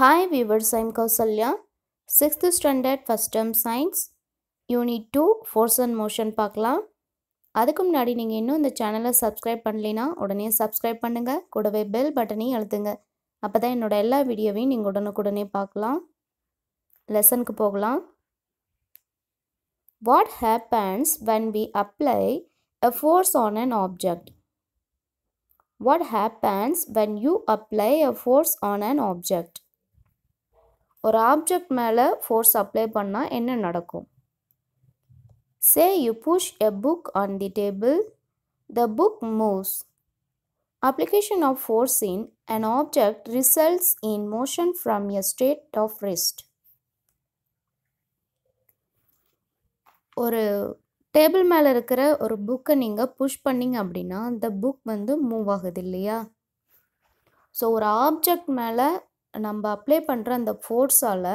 Hi viewers, I Kausalya sixth standard first first science unit two force and motion பார்க்கலாம் அதுக்கு முன்னாடி நீங்கள் இன்னும் இந்த சேனலை சப்ஸ்கிரைப் பண்ணலைன்னா உடனே சப்ஸ்கிரைப் பண்ணுங்கள் கூடவே பெல் பட்டனையும் அழுத்துங்க அப்போ தான் என்னோடய எல்லா வீடியோவையும் நீங்கள் உடனுக்குடனே பார்க்கலாம் லெசனுக்கு போகலாம் what happens when we apply a force on an object what happens when you apply a force on an object ஒரு ஆப்ஜெக்ட் மேலே ஃபோர்ஸ் அப்ளை பண்ணால் என்ன நடக்கும் say you push a book on the table the book moves application of force in an object results in motion from a state of rest ஒரு table மேலே இருக்கிற ஒரு புக்கை நீங்கள் புஷ் பண்ணிங்க அப்படின்னா அந்த புக் வந்து மூவ் ஆகுது இல்லையா ஸோ ஒரு ஆப்ஜெக்ட் மேலே நம்ம அப்ளை பண்ணுற அந்த ஃபோர்ஸால்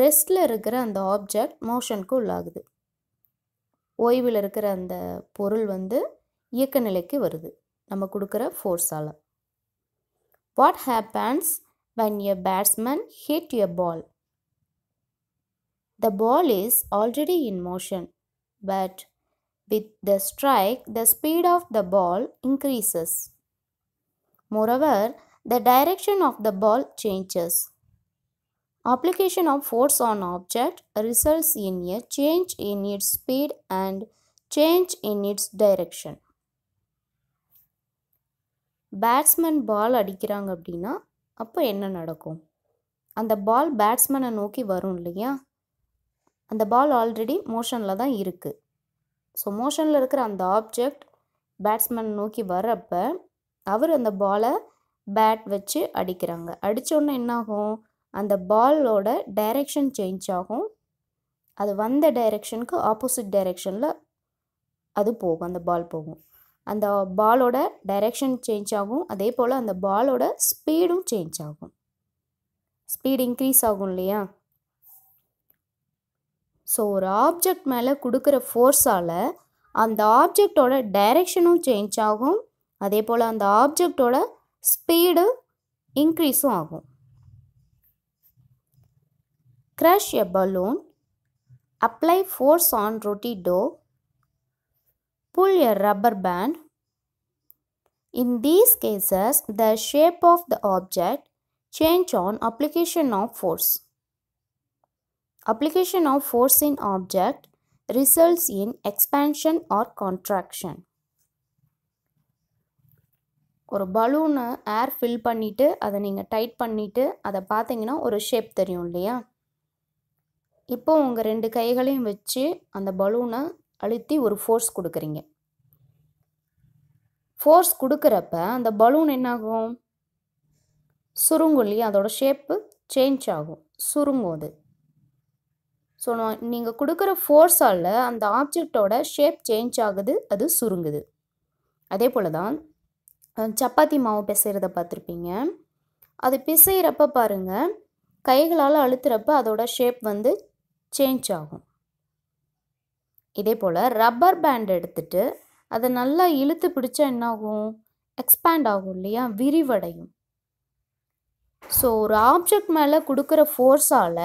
ரெஸ்ட்டில் இருக்கிற அந்த ஆப்ஜெக்ட் மோஷனுக்கு உள்ளாகுது ஓய்வில் இருக்கிற அந்த பொருள் வந்து இயக்க நிலைக்கு வருது நம்ம கொடுக்குற ஃபோர்ஸால் what happens when a batsman hit a ball the ball is already in motion but with the strike the speed of the ball increases moreover The direction of the ball changes. Application of force on object results in a change in its speed and change in its direction. Batsman ball அடிக்கிறாங்க அப்படின்னா அப்போ என்ன நடக்கும் அந்த பால் பேட்ஸ்மேனை நோக்கி வரும் இல்லையா அந்த பால் ஆல்ரெடி மோஷனில் தான் இருக்குது ஸோ மோஷனில் இருக்கிற அந்த ஆப்ஜெக்ட் பேட்ஸ்மேன் நோக்கி வர்றப்ப அவர் அந்த பாலை பேட் வச்சு அடிக்கிறாங்க அடித்தோடனே என்னாகும் அந்த பாலோட டைரெக்ஷன் சேஞ்ச் ஆகும் அது வந்த டைரெக்ஷனுக்கு ஆப்போசிட் டைரெக்ஷனில் அது போகும் அந்த பால் போகும் அந்த பாலோட டைரெக்ஷன் சேஞ்ச் ஆகும் அதே போல் அந்த பாலோட ஸ்பீடும் சேஞ்ச் ஆகும் ஸ்பீடு இன்க்ரீஸ் ஆகும் இல்லையா ஸோ ஒரு ஆப்ஜெக்ட் மேலே கொடுக்குற ஃபோர்ஸால் அந்த ஆப்ஜெக்டோட டைரெக்ஷனும் சேஞ்ச் ஆகும் அதே போல் அந்த ஆப்ஜெக்டோட ஸ்பீடு இன்க்ரீஸும் ஆகும் Crush a balloon. Apply force on roti dough. pull a rubber band. In these cases, the shape of the object change on application of force. Application of force in object results in expansion or contraction. ஒரு பலூனை ஏர் fill பண்ணிவிட்டு அதை நீங்கள் tight பண்ணிவிட்டு அதை பார்த்தீங்கன்னா ஒரு shape தெரியும் இல்லையா இப்போ உங்கள் ரெண்டு கைகளையும் வச்சு அந்த பலூனை அழுத்தி ஒரு ஃபோர்ஸ் கொடுக்குறீங்க ஃபோர்ஸ் கொடுக்குறப்ப அந்த பலூன் என்னாகும் சுருங்கும் இல்லையா அதோடய ஷேப்பு சேஞ்ச் ஆகும் சுருங்கும் அது ஸோ நீங்கள் கொடுக்குற ஃபோர்ஸால் அந்த ஆப்ஜெக்டோட ஷேப் சேஞ்ச் ஆகுது அது சுருங்குது அதே போல் தான் சப்பாத்தி மாவு பிசைகிறத பார்த்துருப்பீங்க அது பிசைகிறப்ப பாருங்கள் கைகளால் அழுத்துறப்ப அதோட ஷேப் வந்து சேஞ்ச் ஆகும் இதே போல் ரப்பர் பேண்ட் எடுத்துட்டு அதை நல்லா இழுத்து பிடிச்சா என்னாகும் எக்ஸ்பேண்ட் ஆகும் இல்லையா விரிவடையும் ஸோ ஒரு ஆப்ஜெக்ட் மேலே கொடுக்குற ஃபோர்ஸால்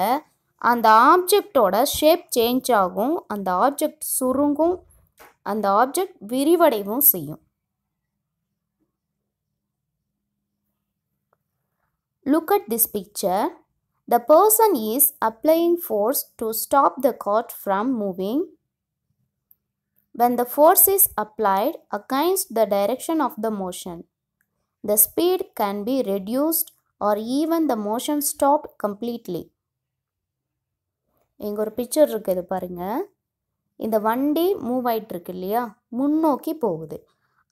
அந்த ஆப்ஜெக்டோட ஷேப் சேஞ்ச் ஆகும் அந்த ஆப்ஜெக்ட் சுருங்கும் அந்த ஆப்ஜெக்ட் விரிவடைவும் செய்யும் Look at this picture. The person is applying force to stop the cart from moving. When the force is applied against the direction of the motion, the speed can be reduced or even the motion stopped completely. இங்கே ஒரு picture இருக்குது பாருங்கள் இந்த வண்டி move ஆகிட்டுருக்கு இல்லையா முன்னோக்கி போகுது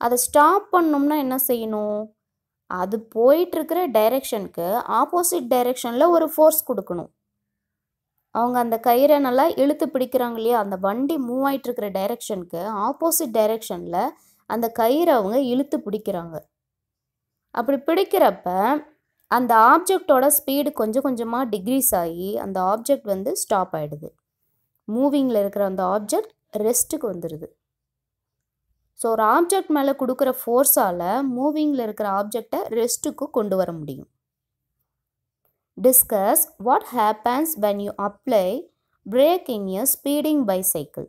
அதை ஸ்டாப் பண்ணோம்னா என்ன செய்யணும் அது போயிட்டுருக்கிற டைரெக்ஷனுக்கு ஆப்போசிட் டைரெக்ஷனில் ஒரு ஃபோர்ஸ் கொடுக்கணும் அவங்க அந்த கயிறை நல்லா இழுத்து பிடிக்கிறாங்க இல்லையா அந்த வண்டி மூவ் ஆகிட்டுருக்கிற டைரெக்ஷனுக்கு ஆப்போசிட் டைரெக்ஷனில் அந்த கயிறை அவங்க இழுத்து பிடிக்கிறாங்க அப்படி பிடிக்கிறப்ப அந்த ஆப்ஜெக்டோட ஸ்பீடு கொஞ்சம் கொஞ்சமாக டிக்ரீஸ் ஆகி அந்த ஆப்ஜெக்ட் வந்து ஸ்டாப் ஆகிடுது மூவிங்கில் இருக்கிற அந்த ஆப்ஜெக்ட் ரெஸ்ட்டுக்கு வந்துடுது ஸோ ஒரு ஆப்ஜெக்ட் மேலே கொடுக்குற ஃபோர்ஸால் மூவிங்கில் இருக்கிற ஆப்ஜெக்டை ரெஸ்ட்டுக்கு கொண்டு வர முடியும் discuss what happens when you apply brake in you speeding bicycle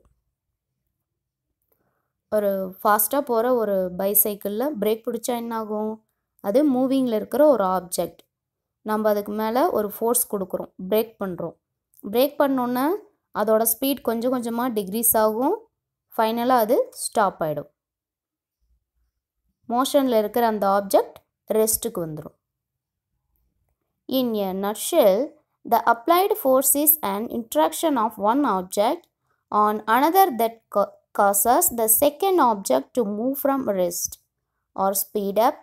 ஒரு ஃபாஸ்ட்டாக போகிற ஒரு பைசைக்கிளில் பிரேக் பிடிச்சா என்னாகும் அது மூவிங்கில் இருக்கிற ஒரு ஆப்ஜெக்ட் நம்ம அதுக்கு மேலே ஒரு ஃபோர்ஸ் கொடுக்குறோம் பிரேக் பண்ணுறோம் பிரேக் பண்ணோன்னே அதோட ஸ்பீட் கொஞ்சம் கொஞ்சமாக டிக்ரீஸ் ஆகும் ஃபைனலாக அது ஸ்டாப் ஆகிடும் மோஷனில் இருக்கிற அந்த ஆப்ஜெக்ட் ரெஸ்ட்டுக்கு வந்துடும் in a nutshell, the applied force is and interaction of one object on another that causes the second object to move from rest or speed up,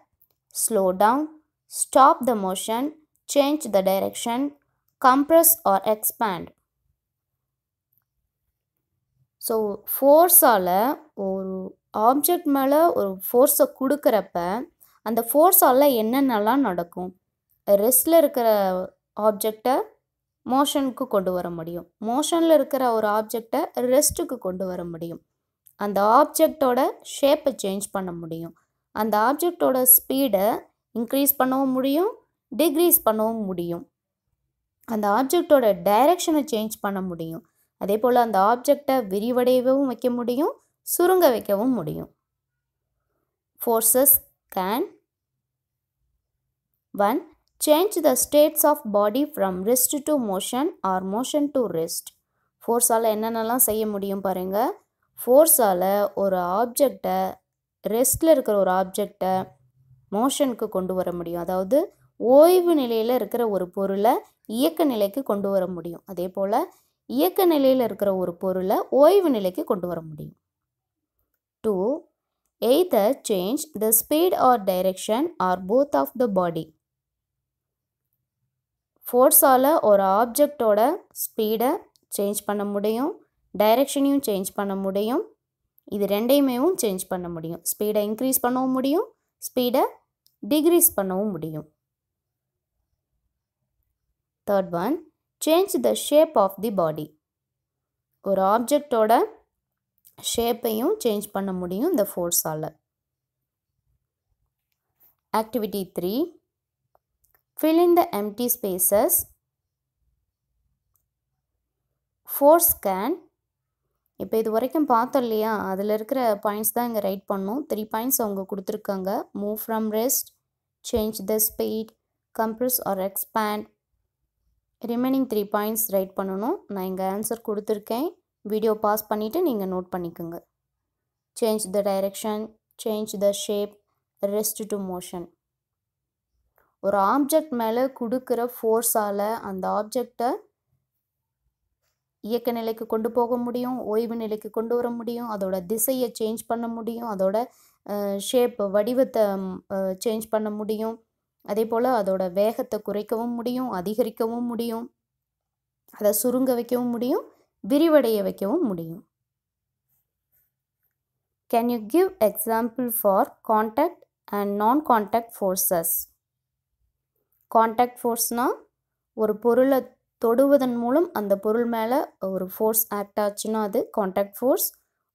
slow down, stop the motion, change the direction, compress or expand. So ஃபோர்ஸால் ஒரு object மேலே ஒரு ஃபோர்ஸை கொடுக்குறப்ப அந்த ஃபோர்ஸால் என்னென்னலாம் நடக்கும் ரெஸ்ட்டில் இருக்கிற ஆப்ஜெக்டை மோஷனுக்கு கொண்டு வர முடியும் மோஷனில் இருக்கிற ஒரு ஆப்ஜெக்டை ரெஸ்ட்டுக்கு கொண்டு வர முடியும் அந்த ஆப்ஜெக்டோட ஷேப்பை சேஞ்ச் பண்ண முடியும் அந்த ஆப்ஜெக்டோட ஸ்பீடை இன்க்ரீஸ் பண்ணவும் முடியும் டிக்ரீஸ் பண்ணவும் முடியும் அந்த ஆப்ஜெக்டோட டைரக்ஷனை சேஞ்ச் பண்ண முடியும் அதே போல் அந்த ஆப்ஜெக்டை விரிவடையவும் வைக்க முடியும் சுருங்க வைக்கவும் முடியும் forces can one change the states of body from rest to motion or motion to rest ஃபோர்ஸால் என்னென்னலாம் செய்ய முடியும் பாருங்கள் ஃபோர்ஸால் ஒரு ஆப்ஜெக்டை ரெஸ்ட்டில் இருக்கிற ஒரு ஆப்ஜெக்டை மோஷனுக்கு கொண்டு வர முடியும் அதாவது ஓய்வு நிலையில் இருக்கிற ஒரு பொருளை இயக்க நிலைக்கு கொண்டு வர முடியும் அதே போல் இயக்க நிலையில் இருக்கிற ஒரு பொருளை ஓய்வு நிலைக்கு கொண்டு வர முடியும் two either change the speed or direction or both of the body ஃபோர்ஸால் ஒரு ஆப்ஜெக்டோட ஸ்பீடை சேஞ்ச் பண்ண முடியும் டைரக்ஷனையும் சேஞ்ச் பண்ண முடியும் இது ரெண்டையுமே சேஞ்ச் பண்ண முடியும் ஸ்பீடை இன்க்ரீஸ் பண்ணவும் முடியும் ஸ்பீடை டிக்ரீஸ் பண்ணவும் முடியும் third one change the shape of the body ஒரு ஆப்ஜெக்டோட ஷேப்பையும் சேஞ்ச் பண்ண முடியும் இந்த ஃபோர்ஸால் activity three fill in the empty spaces forces can இப்போ இது வரைக்கும் பார்த்தோம் இல்லையா அதில் இருக்கிற பாயிண்ட்ஸ் தான் இங்கே ரைட் பண்ணும் த்ரீ பாயிண்ட்ஸ் அவங்க கொடுத்துருக்காங்க move from rest change the speed compress or expand remaining three points write பண்ணணும் நான் இங்கே ஆன்சர் கொடுத்துருக்கேன் வீடியோ பாஸ் பண்ணிவிட்டு நீங்கள் நோட் பண்ணிக்கோங்க change the direction change the shape rest to motion ஒரு ஆப்ஜெக்ட் மேலே கொடுக்குற ஃபோர்ஸால் அந்த ஆப்ஜெக்டை இயக்க நிலைக்கு கொண்டு போக முடியும் ஓய்வு நிலைக்கு கொண்டு வர முடியும் அதோட திசையை சேஞ்ச் பண்ண முடியும் அதோட ஷேப் வடிவத்தை சேஞ்ச் பண்ண முடியும் அதே போல் அதோட வேகத்தை குறைக்கவும் முடியும் அதிகரிக்கவும் முடியும் அதை சுருங்க வைக்கவும் முடியும் விரிவடைய வைக்கவும் முடியும் can you give example for contact and non contact forces contact ஃபோர்ஸ்னால் ஒரு பொருளை தொடுவதன் மூலம் அந்த பொருள் மேலே ஒரு ஃபோர்ஸ் ஆக்ட் ஆச்சுன்னா அது கான்டாக்ட் ஃபோர்ஸ்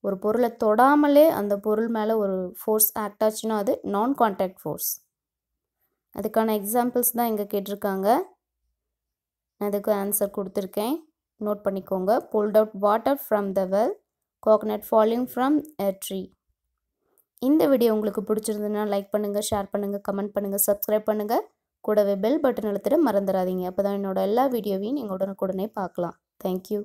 ஒரு பொருளை தொடாமலே அந்த பொருள் மேலே ஒரு ஃபோர்ஸ் ஆக்ட் ஆச்சுன்னா அது நான் கான்டாக்ட் ஃபோர்ஸ் அதுக்கான எக்ஸாம்பிள்ஸ் தான் இங்கே கேட்டிருக்காங்க நான் அதுக்கு ஆன்சர் கொடுத்துருக்கேன் நோட் பண்ணிக்கோங்க pulled out water from the well coconut falling from a tree இந்த வீடியோ உங்களுக்கு பிடிச்சிருந்ததுன்னா லைக் பண்ணுங்கள் ஷேர் பண்ணுங்கள் கமெண்ட் பண்ணுங்கள் சப்ஸ்கிரைப் பண்ணுங்கள் கூடவே பெல் பட்டன் அழுத்திட மறந்துடாதீங்க அப்போ தான் என்னோடய எல்லா வீடியோவையும் நீங்கள் உடனுக்குடனே பார்க்கலாம் தேங்க்யூ